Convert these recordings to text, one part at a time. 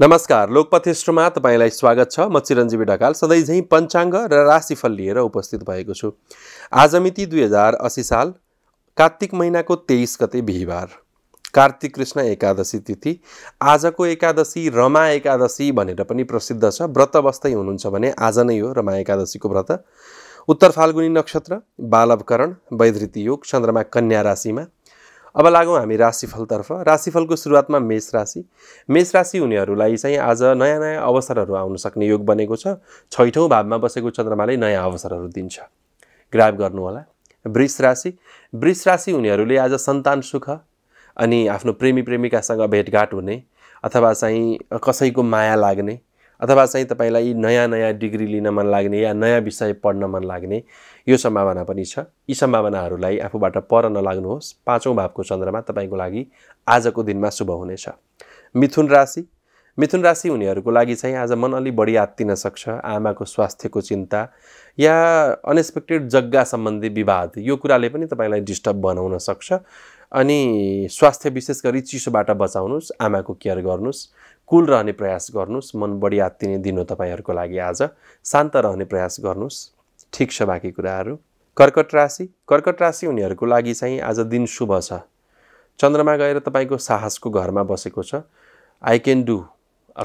नमस्कार लोकपथेष्टमा तपाईँलाई स्वागत छ म चिरञ्जीवी ढकाल सधैँ झैँ पञ्चाङ्ग र राशिफल लिएर उपस्थित भएको छु आज मिति दुई हजार असी साल कार्तिक महिनाको तेइस गते बिहिबार कार्तिक कृष्ण एकादशी तिथि आजको एकादशी रमा एकादशी भनेर पनि प्रसिद्ध छ व्रत बस्दै हुनुहुन्छ भने आज नै हो रमा एकादशीको व्रत उत्तर फाल्गुनी नक्षत्र बालवकरण वैधृति योग चन्द्रमा कन्या राशिमा अब लागौँ हामी राशिफलतर्फ राशिफलको सुरुवातमा मेष राशि मेष राशि हुनेहरूलाई चाहिँ आज नयाँ नयाँ अवसरहरू आउन सक्ने योग बनेको छ छैठौँ भावमा बसेको चन्द्रमाले नयाँ अवसरहरू दिन्छ ग्राप गर्नुहोला वृष राशि वृष राशि हुनेहरूले आज सन्तान सुख अनि आफ्नो प्रेमी प्रेमिकासँग भेटघाट हुने अथवा चाहिँ कसैको माया लाग्ने अथवा चाहिँ तपाईँलाई नयाँ नयाँ डिग्री लिन मन लाग्ने या नयाँ विषय पढ्न मन लाग्ने यो सम्भावना पनि छ यी सम्भावनाहरूलाई आफूबाट पर नलाग्नुहोस् पाँचौँ भावको चन्द्रमा तपाईँको लागि आजको दिनमा शुभ हुनेछ मिथुन राशि मिथुन राशि हुनेहरूको लागि चाहिँ आज मन अलि बढी आत्तिन सक्छ आमाको स्वास्थ्यको चिन्ता या अनएक्सपेक्टेड जग्गा सम्बन्धी विवाद यो कुराले पनि तपाईँलाई डिस्टर्ब बनाउन सक्छ अनि स्वास्थ्य विशेष गरी चिसोबाट बचाउनुहोस् आमाको केयर गर्नुहोस् कुल रहने प्रयास गर्नुहोस् मन बढी आत्तिने दिन हो तपाईँहरूको लागि आज शान्त रहने प्रयास गर्नुहोस् ठिक छ बाँकी कुराहरू कर्कट राशि कर्कट राशि हुनेहरूको लागि चाहिँ आज दिन शुभ छ चन्द्रमा गएर तपाईँको साहसको घरमा बसेको छ आई क्यान डु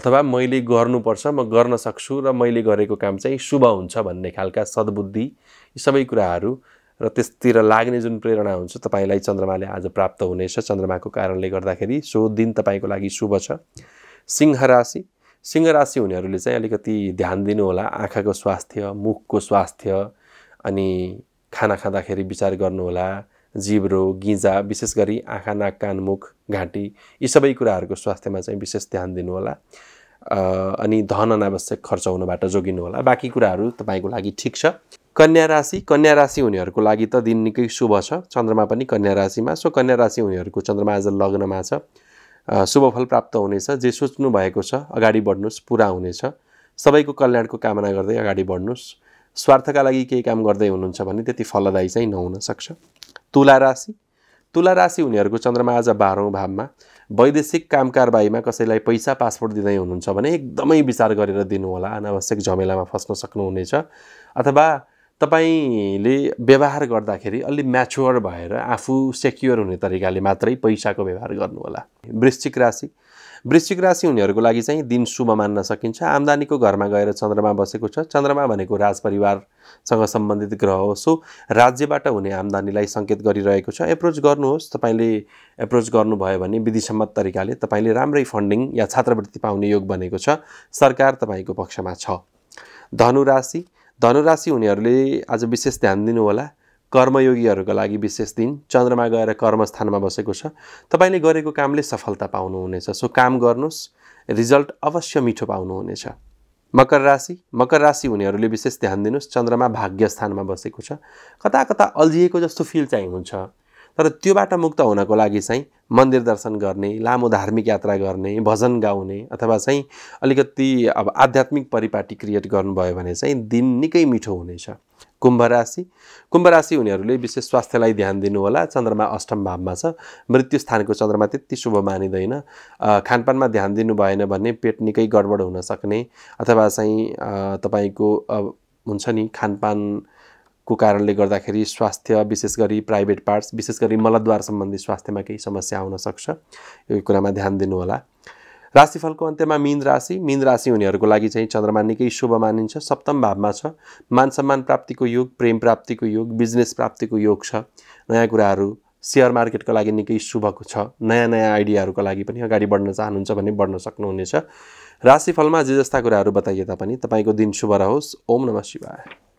अथवा मैले गर्नुपर्छ म गर्न सक्छु र मैले गरेको काम चाहिँ शुभ हुन्छ भन्ने खालका सद्बुद्धि यी सबै कुराहरू र त्यसतिर लाग्ने जुन प्रेरणा हुन्छ तपाईँलाई चन्द्रमाले आज प्राप्त हुनेछ चन्द्रमाको कारणले गर्दाखेरि सो दिन तपाईँको लागि शुभ छ सिंह राशि सिंह राशि हुनेहरूले चाहिँ अलिकति ध्यान दिनुहोला आँखाको स्वास्थ्य मुखको स्वास्थ्य अनि खाना खाँदाखेरि विचार गर्नुहोला जिब्रो गिजा विशेष गरी आँखा नाक कान मुख घाँटी यी सबै कुराहरूको स्वास्थ्यमा चाहिँ विशेष ध्यान दिनुहोला अनि धन अनावश्यक खर्च हुनबाट होला बाँकी कुराहरू तपाईँको लागि ठिक छ कन्या राशि कन्या राशि हुनेहरूको लागि त दिन निकै शुभ छ चन्द्रमा पनि कन्या राशिमा सो कन्या राशि हुनेहरूको चन्द्रमा आज लग्नमा छ शुभफल प्राप्त हुनेछ जे सोच्नु भएको छ अगाडि बढ्नुहोस् पुरा हुनेछ सबैको कल्याणको कामना गर्दै अगाडि बढ्नुहोस् स्वार्थका लागि केही काम गर्दै हुनुहुन्छ भने त्यति फलदायी चाहिँ नहुन सक्छ तुला राशि तुला राशि हुनेहरूको चन्द्रमा आज बाह्रौँ भावमा वैदेशिक काम कारबाहीमा कसैलाई पैसा पासपोर्ट दिँदै हुनुहुन्छ भने एकदमै विचार गरेर दिनुहोला अनावश्यक झमेलामा फस्न सक्नुहुनेछ अथवा तपाईँले व्यवहार गर्दाखेरि अलि म्याच्योर भएर आफू सेक्योर हुने तरिकाले मात्रै पैसाको व्यवहार गर्नुहोला वृश्चिक राशि वृश्चिक राशि हुनेहरूको लागि चाहिँ दिन शुभ मान्न सकिन्छ आम्दानीको घरमा गएर चन्द्रमा बसेको छ चन्द्रमा भनेको राजपरिवारसँग सम्बन्धित ग्रह हो सो राज्यबाट हुने आम्दानीलाई सङ्केत गरिरहेको छ एप्रोच गर्नुहोस् तपाईँले एप्रोच गर्नुभयो भने विधिसम्मत तरिकाले तपाईँले राम्रै फन्डिङ या छात्रवृत्ति पाउने योग बनेको छ सरकार तपाईँको पक्षमा छ धनु राशि धनुराशि हुनेहरूले आज विशेष ध्यान दिनुहोला कर्मयोगीहरूको लागि विशेष दिन चन्द्रमा गएर कर्मस्थानमा बसेको छ तपाईँले गरेको कामले सफलता पाउनुहुनेछ सो काम गर्नुहोस् रिजल्ट अवश्य मिठो पाउनुहुनेछ मकर राशि मकर राशि हुनेहरूले विशेष ध्यान दिनुहोस् चन्द्रमा भाग्य स्थानमा बसेको छ कता कता अल्झिएको जस्तो फिल चाहिँ हुन्छ तर त्योबाट मुक्त हुनको लागि चाहिँ मन्दिर दर्शन गर्ने लामो धार्मिक यात्रा गर्ने भजन गाउने अथवा चाहिँ अलिकति अब आध्यात्मिक परिपाटी क्रिएट गर्नुभयो भने चाहिँ दिन निकै मिठो हुनेछ कुम्भ राशि कुम्भ राशि हुनेहरूले विशेष स्वास्थ्यलाई ध्यान दिनुहोला चन्द्रमा अष्टम भावमा छ मृत्यु स्थानको चन्द्रमा त्यति शुभ मानिँदैन खानपानमा ध्यान दिनु भएन भने पेट निकै गडबड हुन सक्ने अथवा चाहिँ तपाईँको हुन्छ नि खानपान को कारणले गर्दाखेरि स्वास्थ्य विशेष गरी प्राइभेट पार्ट्स विशेष गरी मलद्वार सम्बन्धी स्वास्थ्यमा केही समस्या आउन सक्छ यो कुरामा ध्यान दिनुहोला राशिफलको अन्त्यमा मीन राशि मीन राशि हुनेहरूको लागि चाहिँ चन्द्रमा निकै शुभ मानिन्छ सप्तम भावमा छ मान सम्मान प्राप्तिको योग प्रेम प्राप्तिको योग बिजनेस प्राप्तिको योग छ नयाँ कुराहरू सेयर मार्केटको लागि निकै शुभ छ नयाँ नयाँ आइडियाहरूको लागि पनि अगाडि बढ्न चाहनुहुन्छ भने बढ्न सक्नुहुनेछ राशिफलमा जे जस्ता कुराहरू बताइए तापनि तपाईँको दिन शुभ रहोस् ओम नमः शिवाय